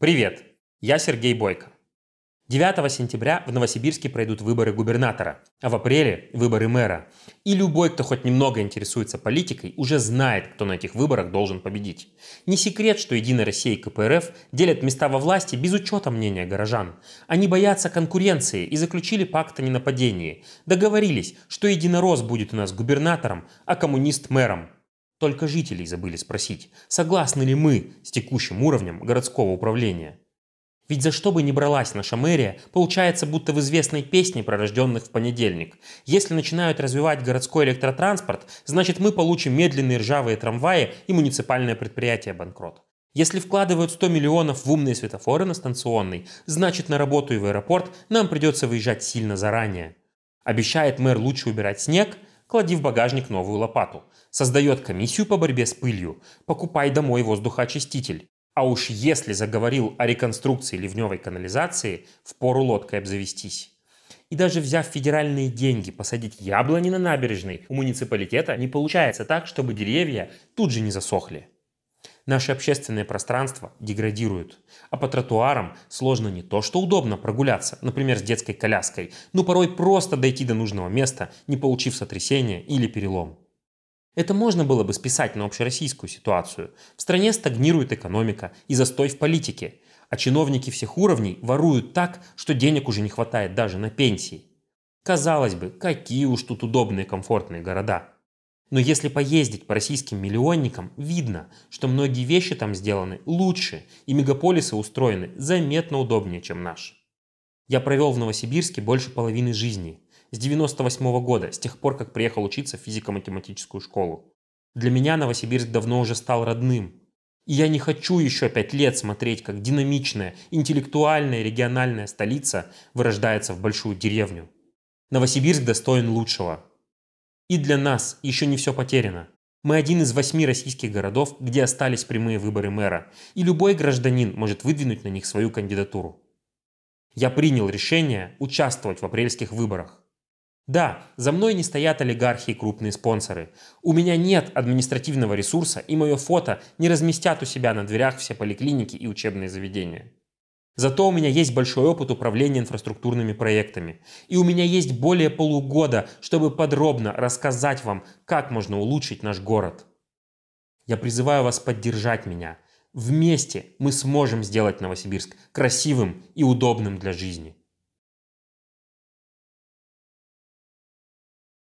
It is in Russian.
Привет, я Сергей Бойко. 9 сентября в Новосибирске пройдут выборы губернатора, а в апреле – выборы мэра. И любой, кто хоть немного интересуется политикой, уже знает, кто на этих выборах должен победить. Не секрет, что «Единая Россия» и КПРФ делят места во власти без учета мнения горожан. Они боятся конкуренции и заключили пакт о ненападении. Договорились, что единорос будет у нас губернатором, а коммунист – мэром – только жителей забыли спросить, согласны ли мы с текущим уровнем городского управления. Ведь за что бы ни бралась наша мэрия, получается будто в известной песне про рожденных в понедельник. Если начинают развивать городской электротранспорт, значит мы получим медленные ржавые трамваи и муниципальное предприятие банкрот. Если вкладывают 100 миллионов в умные светофоры на станционной, значит на работу и в аэропорт нам придется выезжать сильно заранее. Обещает мэр лучше убирать снег, клади в багажник новую лопату, создает комиссию по борьбе с пылью, покупай домой воздухоочиститель. А уж если заговорил о реконструкции ливневой канализации, в пору лодкой обзавестись. И даже взяв федеральные деньги, посадить яблони на набережной у муниципалитета не получается так, чтобы деревья тут же не засохли. Наше общественное пространство деградирует. А по тротуарам сложно не то, что удобно прогуляться, например, с детской коляской, но порой просто дойти до нужного места, не получив сотрясения или перелом. Это можно было бы списать на общероссийскую ситуацию. В стране стагнирует экономика и застой в политике, а чиновники всех уровней воруют так, что денег уже не хватает даже на пенсии. Казалось бы, какие уж тут удобные комфортные города – но если поездить по российским миллионникам, видно, что многие вещи там сделаны лучше, и мегаполисы устроены заметно удобнее, чем наш. Я провел в Новосибирске больше половины жизни, с 98 -го года, с тех пор, как приехал учиться в физико-математическую школу. Для меня Новосибирск давно уже стал родным. И я не хочу еще пять лет смотреть, как динамичная, интеллектуальная региональная столица вырождается в большую деревню. Новосибирск достоин лучшего – и для нас еще не все потеряно. Мы один из восьми российских городов, где остались прямые выборы мэра, и любой гражданин может выдвинуть на них свою кандидатуру. Я принял решение участвовать в апрельских выборах. Да, за мной не стоят олигархи и крупные спонсоры. У меня нет административного ресурса, и мое фото не разместят у себя на дверях все поликлиники и учебные заведения. Зато у меня есть большой опыт управления инфраструктурными проектами. И у меня есть более полугода, чтобы подробно рассказать вам, как можно улучшить наш город. Я призываю вас поддержать меня. Вместе мы сможем сделать Новосибирск красивым и удобным для жизни.